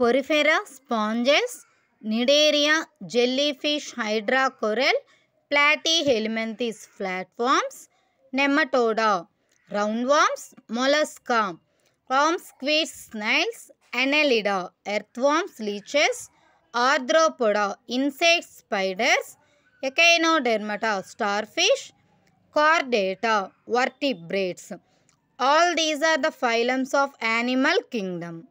porifera sponges, Nidaria jellyfish hydra coral, platyhelminthes flatworms, nematoda, roundworms, mollusca, worms, squids, snails, annelida, earthworms, leeches, arthropoda, insects, spiders, echinodermata, starfish, chordata, vertebrates. All these are the phylums of animal kingdom.